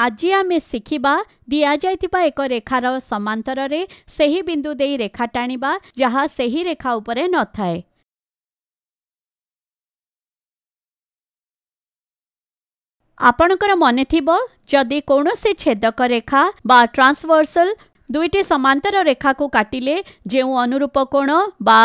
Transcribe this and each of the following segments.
ଆଜି ଆମେ ଶିଖିବା ଦିଆଯାଇଥିବା ଏକ ରେଖାର ସମାନ୍ତରରେ ସେହି ବିନ୍ଦୁ ଦେଇ ରେଖା ଟାଣିବା ଯାହା ସେହି ରେଖା ଉପରେ ନଥାଏ ଆପଣଙ୍କର ମନେଥିବ ଯଦି କୌଣସି ଛେଦକ ରେଖା ବା ଟ୍ରାନ୍ସଭର୍ସାଲ ଦୁଇଟି ସମାନ୍ତର ରେଖାକୁ କାଟିଲେ ଯେଉଁ ଅନୁରୂପ କୋଣ ବା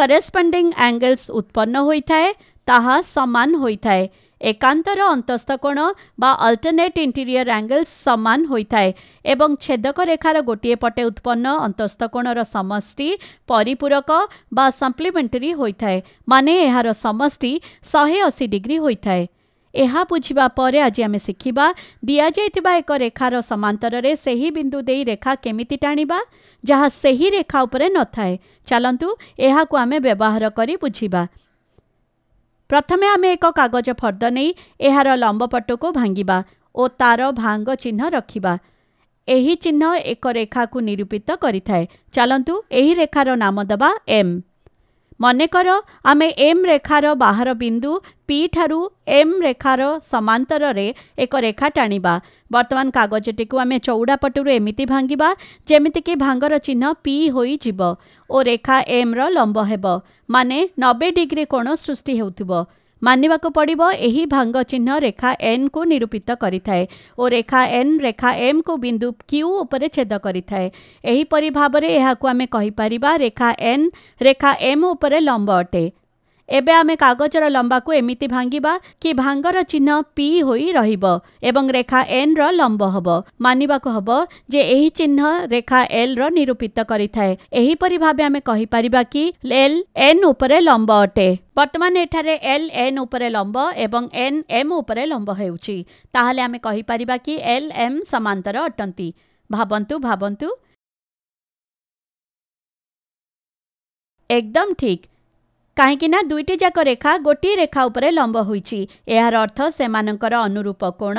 କରେସ୍ପଣ୍ଡିଂ ଆଙ୍ଗେଲ୍ସ ଉତ୍ପନ୍ନ ହୋଇଥାଏ ତାହା ସମାନ ହୋଇଥାଏ ଏକାନ୍ତର ଅନ୍ତସ୍ଥ କୋଣ ବା ଅଲ୍ଟରନେଟ୍ ଇଣ୍ଟିରିୟର୍ ଆଙ୍ଗେଲ୍ସ ସମାନ ହୋଇଥାଏ ଏବଂ ଛେଦକ ରେଖାର ଗୋଟିଏ ପଟେ ଉତ୍ପନ୍ନ ଅନ୍ତସ୍ଥ କୋଣର ସମଷ୍ଟି ପରିପୂରକ ବା ସପ୍ଲିମେଣ୍ଟାରୀ ହୋଇଥାଏ ମାନେ ଏହାର ସମଷ୍ଟି ଶହେ ଅଶୀ ଡିଗ୍ରୀ ହୋଇଥାଏ ଏହା ବୁଝିବା ପରେ ଆଜି ଆମେ ଶିଖିବା ଦିଆଯାଇଥିବା ଏକ ରେଖାର ସମାନ୍ତରରେ ସେହି ବିନ୍ଦୁ ଦେଇ ରେଖା କେମିତି ଟାଣିବା ଯାହା ସେହି ରେଖା ଉପରେ ନଥାଏ ଚାଲନ୍ତୁ ଏହାକୁ ଆମେ ବ୍ୟବହାର କରି ବୁଝିବା ପ୍ରଥମେ ଆମେ ଏକ କାଗଜ ଫର୍ଦ୍ଦ ନେଇ ଏହାର ଲମ୍ବପଟକୁ ଭାଙ୍ଗିବା ଓ ତାର ଭାଙ୍ଗ ଚିହ୍ନ ରଖିବା ଏହି ଚିହ୍ନ ଏକ ରେଖାକୁ ନିରୂପିତ କରିଥାଏ ଚାଲନ୍ତୁ ଏହି ରେଖାର ନାମ ଦେବା ଏମ୍ ମନେକର ଆମେ ଏମ୍ ରେଖାର ବାହାର ବିନ୍ଦୁ ପି ଠାରୁ ଏମ୍ ରେଖାର ସମାନ୍ତରରେ ଏକ ରେଖା ଟାଣିବା ବର୍ତ୍ତମାନ କାଗଜଟିକୁ ଆମେ ଚଉଡ଼ା ପଟରୁ ଏମିତି ଭାଙ୍ଗିବା ଯେମିତିକି ଭାଙ୍ଗର ଚିହ୍ନ ପି ହୋଇଯିବ ଓ ରେଖା ଏମ୍ର ଲମ୍ବ ହେବ ମାନେ ନବେ ଡିଗ୍ରୀ କୋଣ ସୃଷ୍ଟି ହେଉଥିବ ମାନିବାକୁ ପଡ଼ିବ ଏହି ଭାଙ୍ଗ ଚିହ୍ନ ରେଖା ଏନ୍କୁ ନିରୂପିତ କରିଥାଏ ଓ ରେଖା ଏନ୍ ରେଖା ଏମ୍କୁ ବିନ୍ଦୁ କ୍ୟୁ ଉପରେ ଛେଦ କରିଥାଏ ଏହିପରି ଭାବରେ ଏହାକୁ ଆମେ କହିପାରିବା ରେଖା ଏନ୍ ରେଖା ଏମ୍ ଉପରେ ଲମ୍ବ ଅଟେ ଏବେ ଆମେ କାଗଜର ଲମ୍ବାକୁ ଏମିତି ଭାଙ୍ଗିବା କି ଭାଙ୍ଗର ଚିହ୍ନ ପି ହୋଇ ରହିବ ଏବଂ ରେଖା ଏନ୍ର ଲମ୍ବ ହେବ ମାନିବାକୁ ହେବ ଯେ ଏହି ଚିହ୍ନ ରେଖା ଏଲ୍ର ନିରୂପିତ କରିଥାଏ ଏହିପରି ଭାବେ ଆମେ କହିପାରିବା କି ଏଲ୍ ଏନ୍ ଉପରେ ଲମ୍ବ ଅଟେ ବର୍ତ୍ତମାନ ଏଠାରେ ଏଲ୍ ଏନ୍ ଉପରେ ଲମ୍ବ ଏବଂ ଏନ୍ ଏମ୍ ଉପରେ ଲମ୍ବ ହେଉଛି ତାହେଲେ ଆମେ କହିପାରିବା କି ଏଲ୍ ଏମ୍ ସମାନ୍ତର ଅଟନ୍ତି ଭାବନ୍ତୁ ଭାବନ୍ତୁ একদম ঠিক କାହିଁକିନା ଦୁଇଟିଯାକ ରେଖା ଗୋଟିଏ ରେଖା ଉପରେ ଲମ୍ବ ହୋଇଛି ଏହାର ଅର୍ଥ ସେମାନଙ୍କର ଅନୁରୂପ କୋଣ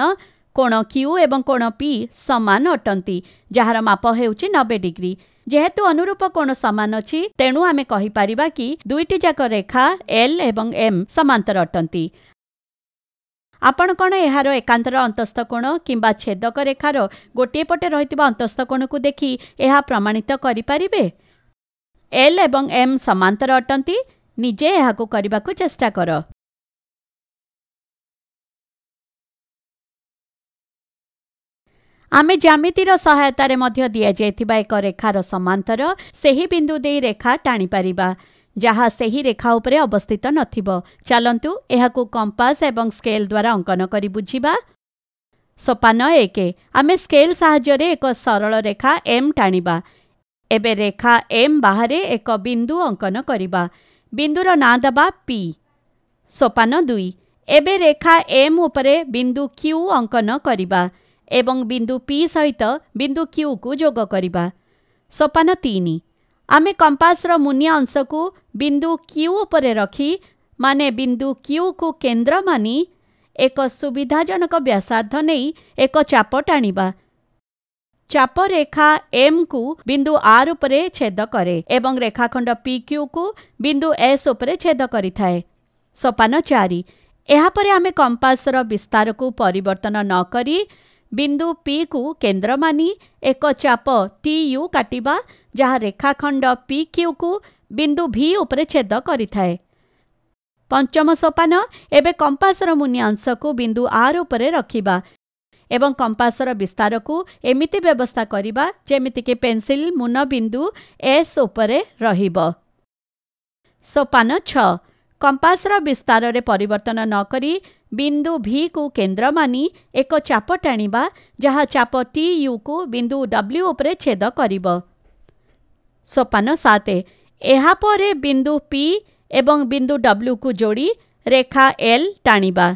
କୋଣ କ୍ୟୁ ଏବଂ କୋଣ ପି ସମାନ ଅଟନ୍ତି ଯାହାର ମାପ ହେଉଛି ନବେ ଡିଗ୍ରୀ ଯେହେତୁ ଅନୁରୂପ କୋଣ ସମାନ ଅଛି ତେଣୁ ଆମେ କହିପାରିବା କି ଦୁଇଟିଯାକ ରେଖା ଏଲ୍ ଏବଂ ଏମ୍ ସମାନ୍ତର ଅଟନ୍ତି ଆପଣ କ'ଣ ଏହାର ଏକାନ୍ତର ଅନ୍ତସ୍ଥ କୋଣ କିମ୍ବା ଛେଦକ ରେଖାର ଗୋଟିଏ ପଟେ ରହିଥିବା ଅନ୍ତସ୍ଥ କୋଣକୁ ଦେଖି ଏହା ପ୍ରମାଣିତ କରିପାରିବେ ଏଲ୍ ଏବଂ ଏମ୍ ସମାନ୍ତର ଅଟନ୍ତି ନିଜେ ଏହାକୁ କରିବାକୁ ଚେଷ୍ଟା କର ଆମେ ଜ୍ୟାମିତିର ସହାୟତାରେ ମଧ୍ୟ ଦିଆଯାଇଥିବା ଏକ ରେଖାର ସମାନ୍ତର ସେହି ବିନ୍ଦୁ ଦେଇ ରେଖା ଟାଣିପାରିବା ଯାହା ସେହି ରେଖା ଉପରେ ଅବସ୍ଥିତ ନଥିବ ଚାଲନ୍ତୁ ଏହାକୁ କମ୍ପାସ୍ ଏବଂ ସ୍କେଲ୍ ଦ୍ୱାରା ଅଙ୍କନ କରି ବୁଝିବା ସୋପାନ ଏକ ଆମେ ସ୍କେଲ୍ ସାହାଯ୍ୟରେ ଏକ ସରଳ ରେଖା ଏମ୍ ଟାଣିବା ଏବେ ରେଖା ଏମ୍ ବାହାରେ ଏକ ବିନ୍ଦୁ ଅଙ୍କନ କରିବା ବିନ୍ଦୁର ନାଁ ଦେବା ପି ସୋପାନ ଦୁଇ ଏବେ ରେଖା ଏମ୍ ଉପରେ ବିନ୍ଦୁ କ୍ୟୁ ଅଙ୍କନ କରିବା ଏବଂ ବିନ୍ଦୁ ପି ସହିତ ବିନ୍ଦୁ କ୍ୟୁକୁ ଯୋଗ କରିବା ସୋପାନ ତିନି ଆମେ କମ୍ପାସର ମୁନିଆ ଅଂଶକୁ ବିନ୍ଦୁ କ୍ୟୁ ଉପରେ ରଖି ମାନେ ବିନ୍ଦୁ କ୍ୟୁକୁ କେନ୍ଦ୍ର ମାନି ଏକ ସୁବିଧାଜନକ ବ୍ୟାସାର୍ଦ୍ଧ ନେଇ ଏକ ଚାପ ଟାଣିବା ଚାପ ରେଖା ଏମ୍କୁ ବିନ୍ଦୁ ଆର୍ ଉପରେ ଛେଦ କରେ ଏବଂ ରେଖାଖଣ୍ଡ ପି କ୍ୟୁକୁ ବିନ୍ଦୁ ଏସ୍ ଉପରେ ଛେଦ କରିଥାଏ ସୋପାନ ଚାରି ଏହାପରେ ଆମେ କମ୍ପାସର ବିସ୍ତାରକୁ ପରିବର୍ତ୍ତନ ନକରି ବିନ୍ଦୁ ପିକୁ କେନ୍ଦ୍ର ମାନି ଏକ ଚାପ ଟି ୟୁ କାଟିବା ଯାହା ରେଖାଖଣ୍ଡ ପି କ୍ୟୁକୁ ବିନ୍ଦୁ ଭି ଉପରେ ଛେଦ କରିଥାଏ ପଞ୍ଚମ ସୋପାନ ଏବେ କମ୍ପାସର ମୁନି ଅଂଶକୁ ବିନ୍ଦୁ ଆର୍ ଉପରେ ରଖିବା ଏବଂ କମ୍ପାସର ବିସ୍ତାରକୁ ଏମିତି ବ୍ୟବସ୍ଥା କରିବା ଯେମିତିକି ପେନ୍ସିଲ୍ ମୁନ ବିନ୍ଦୁ ଏସ୍ ଉପରେ ରହିବ ସୋପାନ ଛଅ କମ୍ପାସର ବିସ୍ତାରରେ ପରିବର୍ତ୍ତନ ନ କରି ବିନ୍ଦୁ ଭିକୁ କେନ୍ଦ୍ର ମାନି ଏକ ଚାପ ଟାଣିବା ଯାହା ଚାପ ଟି ୟୁକୁ ବିନ୍ଦୁ ଡବ୍ଲ୍ୟୁ ଉପରେ ଛେଦ କରିବ ସୋପାନ ସାତ ଏହାପରେ ବିନ୍ଦୁ ପି ଏବଂ ବିନ୍ଦୁ ଡବ୍ଲ୍ୟୁକୁ ଯୋଡ଼ି ରେଖା ଏଲ୍ ଟାଣିବା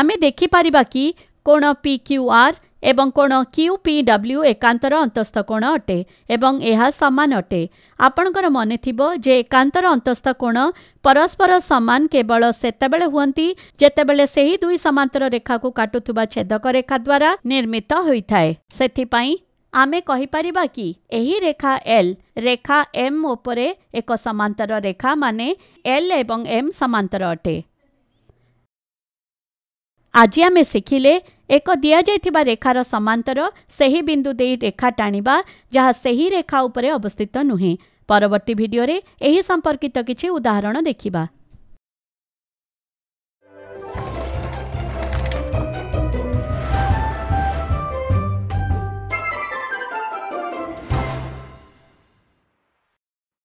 ଆମେ ଦେଖିପାରିବା କି কোণ পি কিউ আর এবং কোণ কিউ পি ଡବ୍ଲ୍ୟୁ ଏକାନ୍ତର ଅନ୍ତସ୍ଥ କୋଣ ଅଟେ ଏବଂ ଏହା ସମାନ ଅଟେ ଆପଣଙ୍କର ମନେଥିବ ଯେ ଏକାନ୍ତର ଅନ୍ତସ୍ଥ କୋଣ ପରସ୍ପର ସମାନ କେବଳ ସେତେବେଳେ ହୁଅନ୍ତି ଯେତେବେଳେ ସେହି ଦୁଇ ସମାନ୍ତର ରେଖାକୁ କାଟୁଥିବା ଛେଦକ ରେଖା ଦ୍ୱାରା ନିର୍ମିତ ହୋଇଥାଏ ସେଥିପାଇଁ ଆମେ କହିପାରିବା କି ଏହି ରେଖା ଏଲ୍ ରେଖା ଏମ୍ ଉପରେ ଏକ ସମାନ୍ତର ରେଖା ମାନେ ଏଲ୍ ଏବଂ ଏମ୍ ସମାନ୍ତର ଅଟେ ଆଜି ଆମେ ଶିଖିଲେ ଏକ ଦିଆଯାଇଥିବା ରେଖାର ସମାନ୍ତର ସେହି ବିନ୍ଦୁ ଦେଇ ରେଖା ଟାଣିବା ଯାହା ସେହି ରେଖା ଉପରେ ଅବସ୍ଥିତ ନୁହେଁ ପରବର୍ତ୍ତୀ ଭିଡ଼ିଓରେ ଏହି ସମ୍ପର୍କିତ କିଛି ଉଦାହରଣ ଦେଖିବା